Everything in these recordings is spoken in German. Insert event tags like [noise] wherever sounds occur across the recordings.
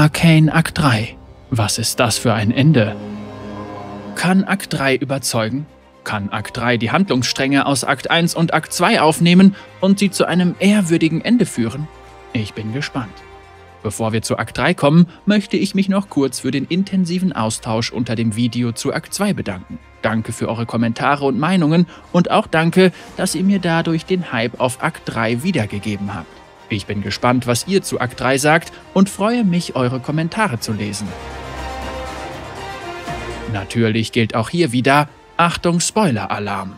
Arcane Akt 3. Was ist das für ein Ende? Kann Akt 3 überzeugen? Kann Akt 3 die Handlungsstränge aus Akt 1 und Akt 2 aufnehmen und sie zu einem ehrwürdigen Ende führen? Ich bin gespannt. Bevor wir zu Akt 3 kommen, möchte ich mich noch kurz für den intensiven Austausch unter dem Video zu Akt 2 bedanken. Danke für eure Kommentare und Meinungen und auch danke, dass ihr mir dadurch den Hype auf Akt 3 wiedergegeben habt. Ich bin gespannt, was ihr zu Akt 3 sagt und freue mich, eure Kommentare zu lesen. Natürlich gilt auch hier wieder Achtung Spoiler-Alarm.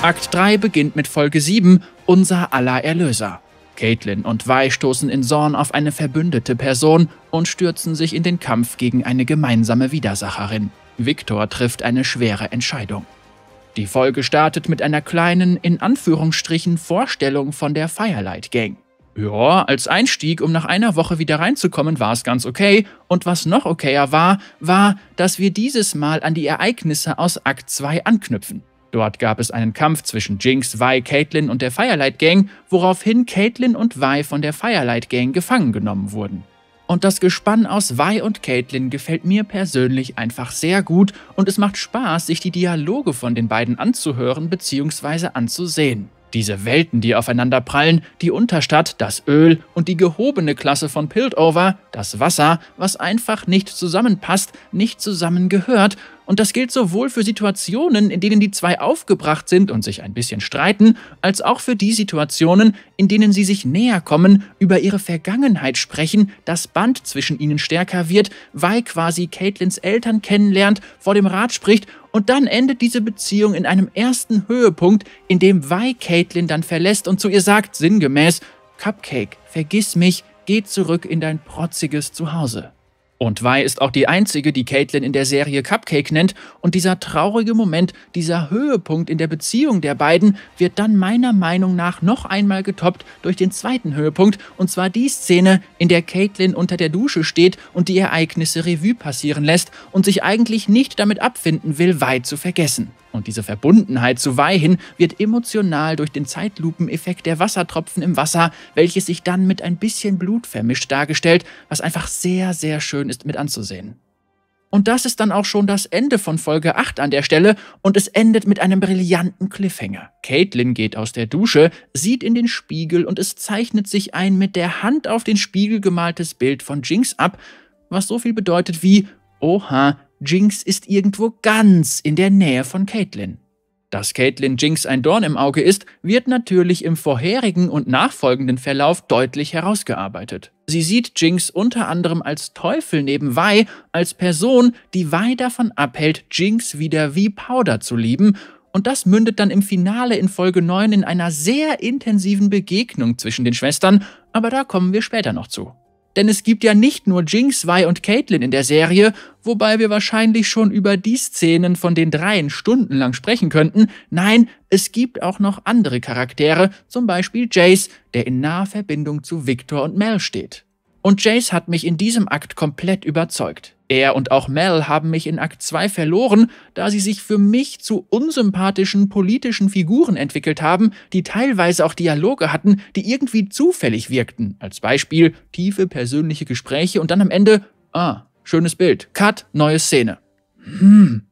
Akt 3 beginnt mit Folge 7, unser aller Erlöser. Caitlin und Vi stoßen in Zorn auf eine verbündete Person und stürzen sich in den Kampf gegen eine gemeinsame Widersacherin. Victor trifft eine schwere Entscheidung. Die Folge startet mit einer kleinen, in Anführungsstrichen, Vorstellung von der Firelight Gang. Ja, als Einstieg, um nach einer Woche wieder reinzukommen, war es ganz okay. Und was noch okayer war, war, dass wir dieses Mal an die Ereignisse aus Akt 2 anknüpfen. Dort gab es einen Kampf zwischen Jinx, Vi, Caitlin und der Firelight Gang, woraufhin Caitlin und Vi von der Firelight Gang gefangen genommen wurden. Und das Gespann aus Vi und Caitlin gefällt mir persönlich einfach sehr gut und es macht Spaß, sich die Dialoge von den beiden anzuhören bzw. anzusehen. Diese Welten, die aufeinander prallen, die Unterstadt, das Öl und die gehobene Klasse von Piltover, das Wasser, was einfach nicht zusammenpasst, nicht zusammengehört und das gilt sowohl für Situationen, in denen die zwei aufgebracht sind und sich ein bisschen streiten, als auch für die Situationen, in denen sie sich näher kommen, über ihre Vergangenheit sprechen, das Band zwischen ihnen stärker wird, weil quasi Caitlins Eltern kennenlernt, vor dem Rat spricht und dann endet diese Beziehung in einem ersten Höhepunkt, in dem Wei Caitlin dann verlässt und zu ihr sagt, sinngemäß, Cupcake, vergiss mich, geh zurück in dein protziges Zuhause. Und Vi ist auch die einzige, die Caitlin in der Serie Cupcake nennt. Und dieser traurige Moment, dieser Höhepunkt in der Beziehung der beiden, wird dann meiner Meinung nach noch einmal getoppt durch den zweiten Höhepunkt. Und zwar die Szene, in der Caitlin unter der Dusche steht und die Ereignisse Revue passieren lässt und sich eigentlich nicht damit abfinden will, Vi zu vergessen. Und diese Verbundenheit zu Weihin wird emotional durch den Zeitlupeneffekt der Wassertropfen im Wasser, welches sich dann mit ein bisschen Blut vermischt dargestellt, was einfach sehr, sehr schön ist mit anzusehen. Und das ist dann auch schon das Ende von Folge 8 an der Stelle und es endet mit einem brillanten Cliffhanger. Caitlin geht aus der Dusche, sieht in den Spiegel und es zeichnet sich ein mit der Hand auf den Spiegel gemaltes Bild von Jinx ab, was so viel bedeutet wie, oha, Jinx ist irgendwo ganz in der Nähe von Caitlin. Dass Caitlin Jinx ein Dorn im Auge ist, wird natürlich im vorherigen und nachfolgenden Verlauf deutlich herausgearbeitet. Sie sieht Jinx unter anderem als Teufel neben Vi, als Person, die Vi davon abhält, Jinx wieder wie Powder zu lieben, und das mündet dann im Finale in Folge 9 in einer sehr intensiven Begegnung zwischen den Schwestern, aber da kommen wir später noch zu. Denn es gibt ja nicht nur Jinx, Vi und Caitlyn in der Serie, wobei wir wahrscheinlich schon über die Szenen von den dreien stundenlang sprechen könnten. Nein, es gibt auch noch andere Charaktere, zum Beispiel Jace, der in naher Verbindung zu Victor und Mel steht. Und Jace hat mich in diesem Akt komplett überzeugt. Er und auch Mel haben mich in Akt 2 verloren, da sie sich für mich zu unsympathischen politischen Figuren entwickelt haben, die teilweise auch Dialoge hatten, die irgendwie zufällig wirkten. Als Beispiel tiefe persönliche Gespräche und dann am Ende, ah, schönes Bild, Cut, neue Szene. Hm.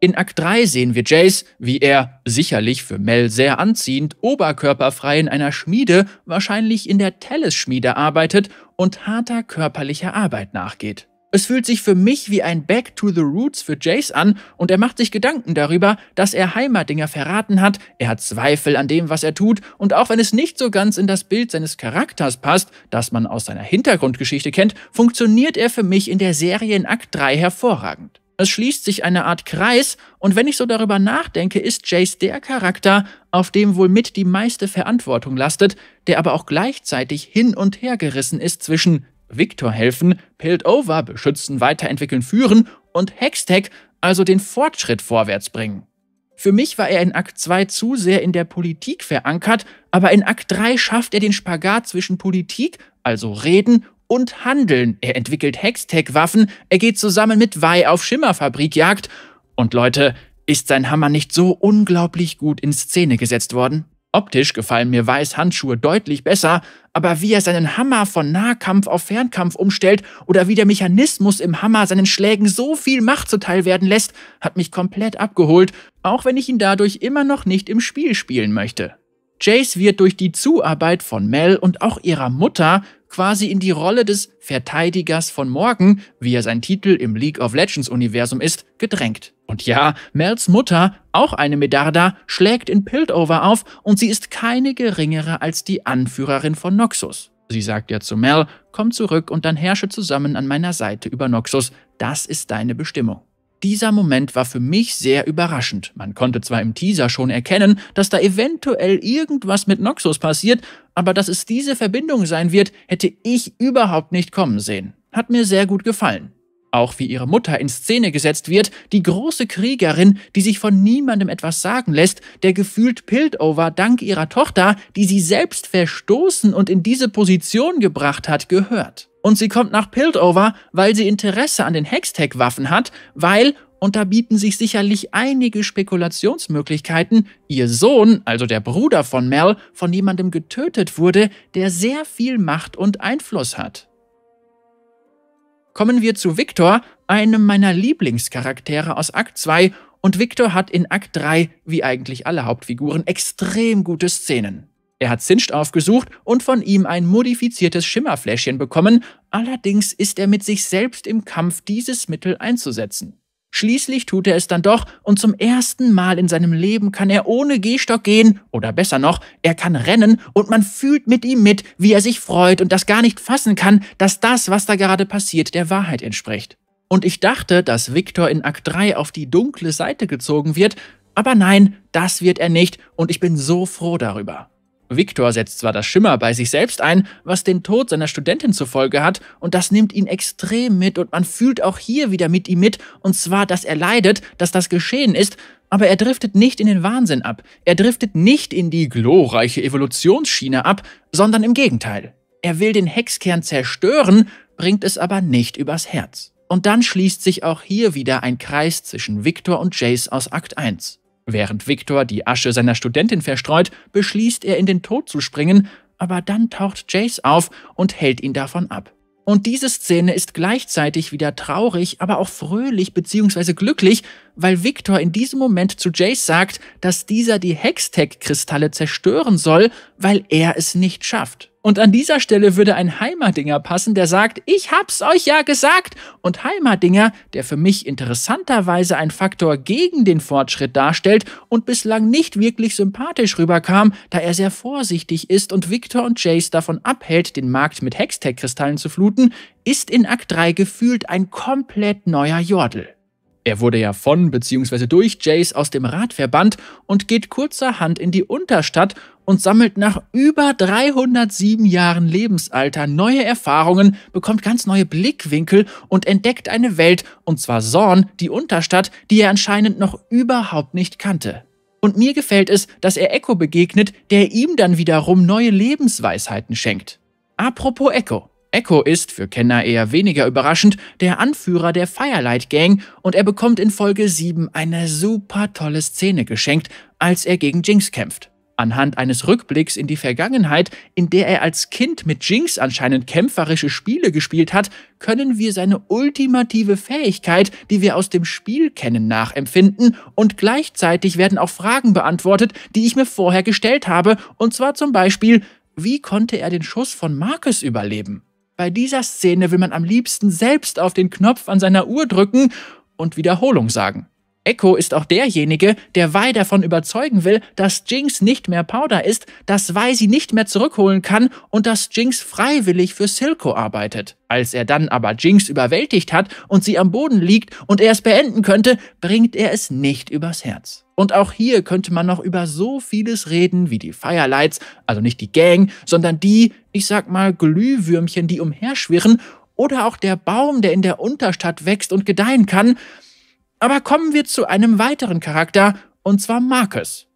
In Akt 3 sehen wir Jace, wie er, sicherlich für Mel sehr anziehend, oberkörperfrei in einer Schmiede, wahrscheinlich in der Tellis-Schmiede arbeitet und harter körperlicher Arbeit nachgeht. Es fühlt sich für mich wie ein Back to the Roots für Jace an und er macht sich Gedanken darüber, dass er Heimatdinger verraten hat, er hat Zweifel an dem, was er tut und auch wenn es nicht so ganz in das Bild seines Charakters passt, das man aus seiner Hintergrundgeschichte kennt, funktioniert er für mich in der Serie in Akt 3 hervorragend. Es schließt sich eine Art Kreis und wenn ich so darüber nachdenke, ist Jace der Charakter, auf dem wohl mit die meiste Verantwortung lastet, der aber auch gleichzeitig hin und her gerissen ist zwischen Victor helfen, Pilled Over beschützen, weiterentwickeln, führen und Hextech, also den Fortschritt vorwärts bringen. Für mich war er in Akt 2 zu sehr in der Politik verankert, aber in Akt 3 schafft er den Spagat zwischen Politik, also Reden und Handeln. Er entwickelt Hextech-Waffen, er geht zusammen mit Wei auf Schimmerfabrikjagd. Und Leute, ist sein Hammer nicht so unglaublich gut in Szene gesetzt worden? Optisch gefallen mir Weiß Handschuhe deutlich besser, aber wie er seinen Hammer von Nahkampf auf Fernkampf umstellt oder wie der Mechanismus im Hammer seinen Schlägen so viel Macht zuteil werden lässt, hat mich komplett abgeholt, auch wenn ich ihn dadurch immer noch nicht im Spiel spielen möchte. Jace wird durch die Zuarbeit von Mel und auch ihrer Mutter quasi in die Rolle des Verteidigers von morgen, wie er sein Titel im League of Legends Universum ist, gedrängt. Und ja, Mels Mutter, auch eine Medarda, schlägt in Piltover auf und sie ist keine geringere als die Anführerin von Noxus. Sie sagt ja zu Mel, komm zurück und dann herrsche zusammen an meiner Seite über Noxus, das ist deine Bestimmung. Dieser Moment war für mich sehr überraschend. Man konnte zwar im Teaser schon erkennen, dass da eventuell irgendwas mit Noxus passiert, aber dass es diese Verbindung sein wird, hätte ich überhaupt nicht kommen sehen. Hat mir sehr gut gefallen. Auch wie ihre Mutter in Szene gesetzt wird, die große Kriegerin, die sich von niemandem etwas sagen lässt, der gefühlt Piltover dank ihrer Tochter, die sie selbst verstoßen und in diese Position gebracht hat, gehört und sie kommt nach Piltover, weil sie Interesse an den Hextech-Waffen hat, weil, und da bieten sich sicherlich einige Spekulationsmöglichkeiten, ihr Sohn, also der Bruder von Mel, von jemandem getötet wurde, der sehr viel Macht und Einfluss hat. Kommen wir zu Victor, einem meiner Lieblingscharaktere aus Akt 2, und Victor hat in Akt 3, wie eigentlich alle Hauptfiguren, extrem gute Szenen. Er hat Zinscht aufgesucht und von ihm ein modifiziertes Schimmerfläschchen bekommen, allerdings ist er mit sich selbst im Kampf, dieses Mittel einzusetzen. Schließlich tut er es dann doch und zum ersten Mal in seinem Leben kann er ohne Gehstock gehen oder besser noch, er kann rennen und man fühlt mit ihm mit, wie er sich freut und das gar nicht fassen kann, dass das, was da gerade passiert, der Wahrheit entspricht. Und ich dachte, dass Victor in Akt 3 auf die dunkle Seite gezogen wird, aber nein, das wird er nicht und ich bin so froh darüber. Victor setzt zwar das Schimmer bei sich selbst ein, was den Tod seiner Studentin zur Folge hat, und das nimmt ihn extrem mit, und man fühlt auch hier wieder mit ihm mit, und zwar, dass er leidet, dass das geschehen ist, aber er driftet nicht in den Wahnsinn ab, er driftet nicht in die glorreiche Evolutionsschiene ab, sondern im Gegenteil. Er will den Hexkern zerstören, bringt es aber nicht übers Herz. Und dann schließt sich auch hier wieder ein Kreis zwischen Victor und Jace aus Akt 1. Während Victor die Asche seiner Studentin verstreut, beschließt er in den Tod zu springen, aber dann taucht Jace auf und hält ihn davon ab. Und diese Szene ist gleichzeitig wieder traurig, aber auch fröhlich bzw. glücklich, weil Victor in diesem Moment zu Jace sagt, dass dieser die Hextech-Kristalle zerstören soll, weil er es nicht schafft. Und an dieser Stelle würde ein Heimerdinger passen, der sagt, ich hab's euch ja gesagt. Und Heimerdinger, der für mich interessanterweise ein Faktor gegen den Fortschritt darstellt und bislang nicht wirklich sympathisch rüberkam, da er sehr vorsichtig ist und Victor und Jace davon abhält, den Markt mit Hextech-Kristallen zu fluten, ist in Akt 3 gefühlt ein komplett neuer Jordel. Er wurde ja von bzw. durch Jace aus dem Rat verbannt und geht kurzerhand in die Unterstadt und sammelt nach über 307 Jahren Lebensalter neue Erfahrungen, bekommt ganz neue Blickwinkel und entdeckt eine Welt, und zwar Zorn, die Unterstadt, die er anscheinend noch überhaupt nicht kannte. Und mir gefällt es, dass er Echo begegnet, der ihm dann wiederum neue Lebensweisheiten schenkt. Apropos Echo. Echo ist, für Kenner eher weniger überraschend, der Anführer der Firelight Gang und er bekommt in Folge 7 eine super tolle Szene geschenkt, als er gegen Jinx kämpft. Anhand eines Rückblicks in die Vergangenheit, in der er als Kind mit Jinx anscheinend kämpferische Spiele gespielt hat, können wir seine ultimative Fähigkeit, die wir aus dem Spiel kennen, nachempfinden und gleichzeitig werden auch Fragen beantwortet, die ich mir vorher gestellt habe, und zwar zum Beispiel, wie konnte er den Schuss von Marcus überleben? Bei dieser Szene will man am liebsten selbst auf den Knopf an seiner Uhr drücken und Wiederholung sagen. Echo ist auch derjenige, der Vi davon überzeugen will, dass Jinx nicht mehr Powder ist, dass Vi sie nicht mehr zurückholen kann und dass Jinx freiwillig für Silco arbeitet. Als er dann aber Jinx überwältigt hat und sie am Boden liegt und er es beenden könnte, bringt er es nicht übers Herz. Und auch hier könnte man noch über so vieles reden, wie die Firelights, also nicht die Gang, sondern die, ich sag mal, Glühwürmchen, die umherschwirren, oder auch der Baum, der in der Unterstadt wächst und gedeihen kann, aber kommen wir zu einem weiteren Charakter, und zwar Marcus.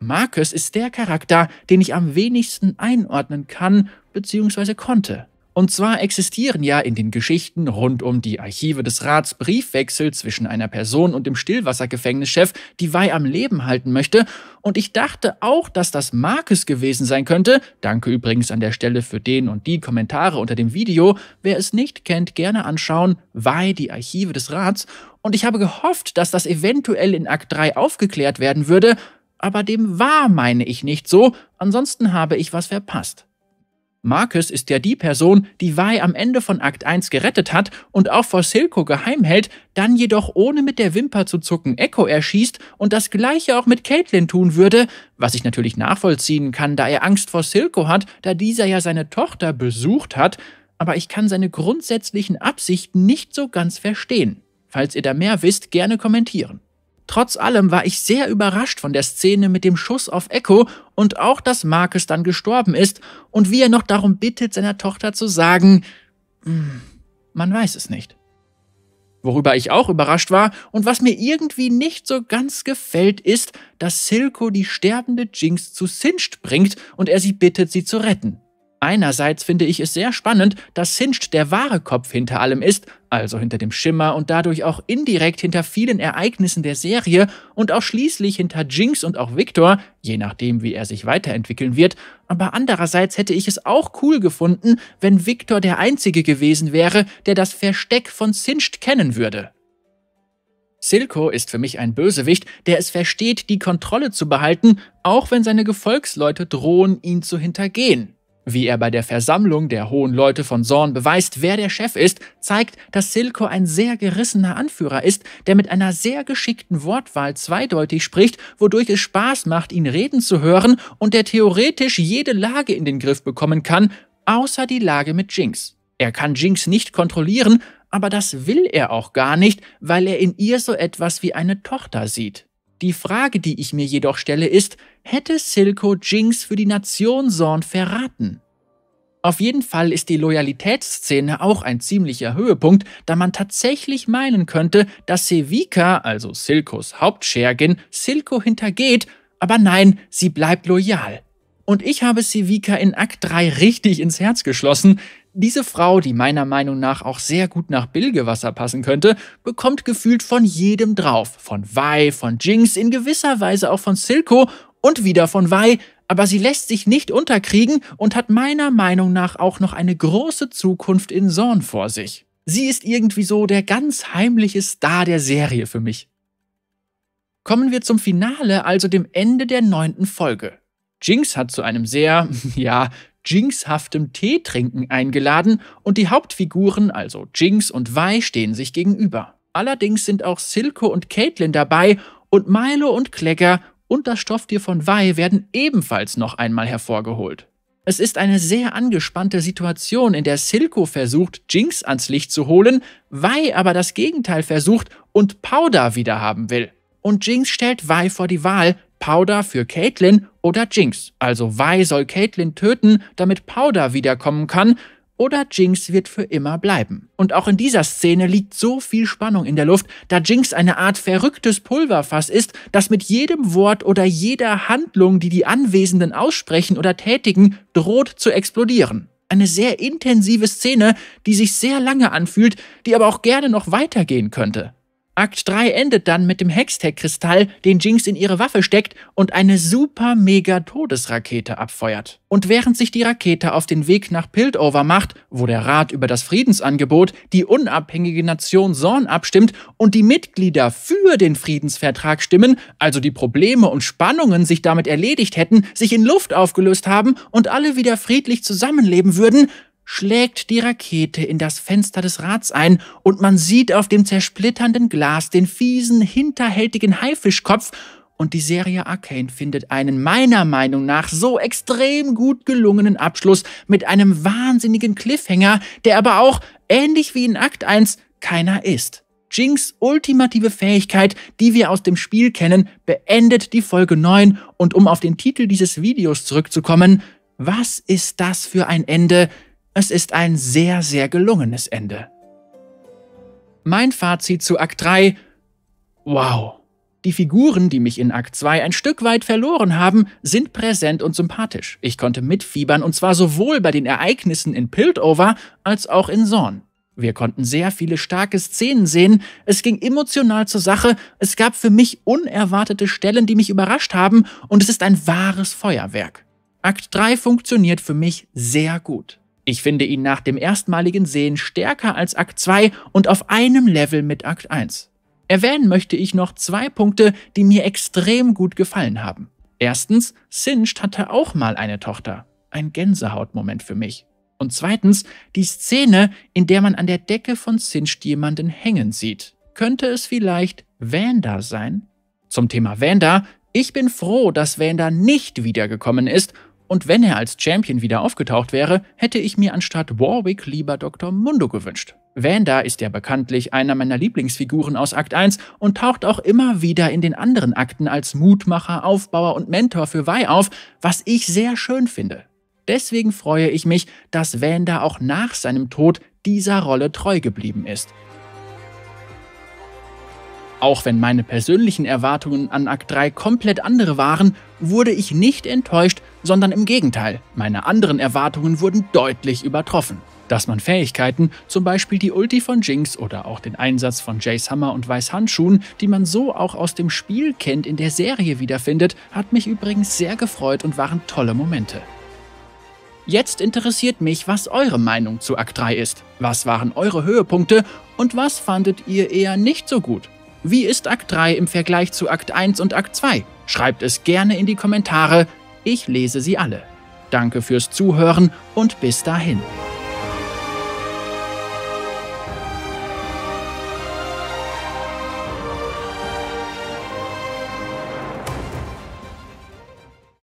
Marcus ist der Charakter, den ich am wenigsten einordnen kann bzw. konnte. Und zwar existieren ja in den Geschichten rund um die Archive des Rats Briefwechsel zwischen einer Person und dem Stillwassergefängnischef, die Wei am Leben halten möchte, und ich dachte auch, dass das Marcus gewesen sein könnte. Danke übrigens an der Stelle für den und die Kommentare unter dem Video. Wer es nicht kennt, gerne anschauen. Wei, die Archive des Rats und ich habe gehofft, dass das eventuell in Akt 3 aufgeklärt werden würde, aber dem war, meine ich, nicht so, ansonsten habe ich was verpasst. Marcus ist ja die Person, die Vi am Ende von Akt 1 gerettet hat und auch vor Silco geheim hält, dann jedoch ohne mit der Wimper zu zucken Echo erschießt und das gleiche auch mit Caitlin tun würde, was ich natürlich nachvollziehen kann, da er Angst vor Silco hat, da dieser ja seine Tochter besucht hat, aber ich kann seine grundsätzlichen Absichten nicht so ganz verstehen. Falls ihr da mehr wisst, gerne kommentieren. Trotz allem war ich sehr überrascht von der Szene mit dem Schuss auf Echo und auch, dass Marcus dann gestorben ist und wie er noch darum bittet, seiner Tochter zu sagen, hm, man weiß es nicht. Worüber ich auch überrascht war und was mir irgendwie nicht so ganz gefällt, ist, dass Silco die sterbende Jinx zu Singed bringt und er sie bittet, sie zu retten. Einerseits finde ich es sehr spannend, dass Singed der wahre Kopf hinter allem ist, also hinter dem Schimmer und dadurch auch indirekt hinter vielen Ereignissen der Serie und auch schließlich hinter Jinx und auch Victor, je nachdem wie er sich weiterentwickeln wird, aber andererseits hätte ich es auch cool gefunden, wenn Victor der Einzige gewesen wäre, der das Versteck von Singed kennen würde. Silco ist für mich ein Bösewicht, der es versteht, die Kontrolle zu behalten, auch wenn seine Gefolgsleute drohen, ihn zu hintergehen. Wie er bei der Versammlung der hohen Leute von Zorn beweist, wer der Chef ist, zeigt, dass Silko ein sehr gerissener Anführer ist, der mit einer sehr geschickten Wortwahl zweideutig spricht, wodurch es Spaß macht, ihn reden zu hören und der theoretisch jede Lage in den Griff bekommen kann, außer die Lage mit Jinx. Er kann Jinx nicht kontrollieren, aber das will er auch gar nicht, weil er in ihr so etwas wie eine Tochter sieht. Die Frage, die ich mir jedoch stelle, ist, hätte Silco Jinx für die Nation Zorn verraten? Auf jeden Fall ist die Loyalitätsszene auch ein ziemlicher Höhepunkt, da man tatsächlich meinen könnte, dass Sevika, also Silkos Hauptschergin, Silco hintergeht, aber nein, sie bleibt loyal. Und ich habe Sivika in Akt 3 richtig ins Herz geschlossen. Diese Frau, die meiner Meinung nach auch sehr gut nach Bilgewasser passen könnte, bekommt gefühlt von jedem drauf. Von Vi, von Jinx, in gewisser Weise auch von Silco und wieder von Vi, aber sie lässt sich nicht unterkriegen und hat meiner Meinung nach auch noch eine große Zukunft in Zorn vor sich. Sie ist irgendwie so der ganz heimliche Star der Serie für mich. Kommen wir zum Finale, also dem Ende der neunten Folge. Jinx hat zu einem sehr, [laughs] ja, Jinxhaftem Teetrinken eingeladen und die Hauptfiguren, also Jinx und Vi, stehen sich gegenüber. Allerdings sind auch Silco und Caitlin dabei und Milo und Klegger und das Stofftier von Vi werden ebenfalls noch einmal hervorgeholt. Es ist eine sehr angespannte Situation, in der Silco versucht, Jinx ans Licht zu holen, Vi aber das Gegenteil versucht und Powder wiederhaben will und Jinx stellt Vi vor die Wahl, Powder für Caitlyn oder Jinx. Also Vi soll Caitlyn töten, damit Powder wiederkommen kann, oder Jinx wird für immer bleiben. Und auch in dieser Szene liegt so viel Spannung in der Luft, da Jinx eine Art verrücktes Pulverfass ist, das mit jedem Wort oder jeder Handlung, die die Anwesenden aussprechen oder tätigen, droht zu explodieren. Eine sehr intensive Szene, die sich sehr lange anfühlt, die aber auch gerne noch weitergehen könnte. Akt 3 endet dann mit dem Hextech-Kristall, den Jinx in ihre Waffe steckt und eine super mega Todesrakete abfeuert. Und während sich die Rakete auf den Weg nach Piltover macht, wo der Rat über das Friedensangebot, die unabhängige Nation Zorn abstimmt und die Mitglieder für den Friedensvertrag stimmen, also die Probleme und Spannungen sich damit erledigt hätten, sich in Luft aufgelöst haben und alle wieder friedlich zusammenleben würden, schlägt die Rakete in das Fenster des Rats ein und man sieht auf dem zersplitternden Glas den fiesen, hinterhältigen Haifischkopf und die Serie Arcane findet einen meiner Meinung nach so extrem gut gelungenen Abschluss mit einem wahnsinnigen Cliffhanger, der aber auch, ähnlich wie in Akt 1, keiner ist. Jinx ultimative Fähigkeit, die wir aus dem Spiel kennen, beendet die Folge 9 und um auf den Titel dieses Videos zurückzukommen, was ist das für ein Ende, es ist ein sehr, sehr gelungenes Ende. Mein Fazit zu Akt 3. Wow. Die Figuren, die mich in Akt 2 ein Stück weit verloren haben, sind präsent und sympathisch. Ich konnte mitfiebern und zwar sowohl bei den Ereignissen in Piltover als auch in Zorn. Wir konnten sehr viele starke Szenen sehen, es ging emotional zur Sache, es gab für mich unerwartete Stellen, die mich überrascht haben und es ist ein wahres Feuerwerk. Akt 3 funktioniert für mich sehr gut. Ich finde ihn nach dem erstmaligen Sehen stärker als Akt 2 und auf einem Level mit Akt 1. Erwähnen möchte ich noch zwei Punkte, die mir extrem gut gefallen haben. Erstens, Singed hatte auch mal eine Tochter. Ein Gänsehautmoment für mich. Und zweitens, die Szene, in der man an der Decke von Singed jemanden hängen sieht. Könnte es vielleicht Vanda sein? Zum Thema Vanda, ich bin froh, dass Vanda nicht wiedergekommen ist und wenn er als Champion wieder aufgetaucht wäre, hätte ich mir anstatt Warwick lieber Dr. Mundo gewünscht. Vanda ist ja bekanntlich einer meiner Lieblingsfiguren aus Akt 1 und taucht auch immer wieder in den anderen Akten als Mutmacher, Aufbauer und Mentor für Vi auf, was ich sehr schön finde. Deswegen freue ich mich, dass Vanda auch nach seinem Tod dieser Rolle treu geblieben ist. Auch wenn meine persönlichen Erwartungen an Akt 3 komplett andere waren, wurde ich nicht enttäuscht, sondern im Gegenteil, meine anderen Erwartungen wurden deutlich übertroffen. Dass man Fähigkeiten, zum Beispiel die Ulti von Jinx oder auch den Einsatz von Jace Hammer und Weiß Handschuhen, die man so auch aus dem Spiel kennt, in der Serie wiederfindet, hat mich übrigens sehr gefreut und waren tolle Momente. Jetzt interessiert mich, was eure Meinung zu Akt 3 ist. Was waren eure Höhepunkte und was fandet ihr eher nicht so gut? Wie ist Akt 3 im Vergleich zu Akt 1 und Akt 2? Schreibt es gerne in die Kommentare. Ich lese sie alle. Danke fürs Zuhören und bis dahin.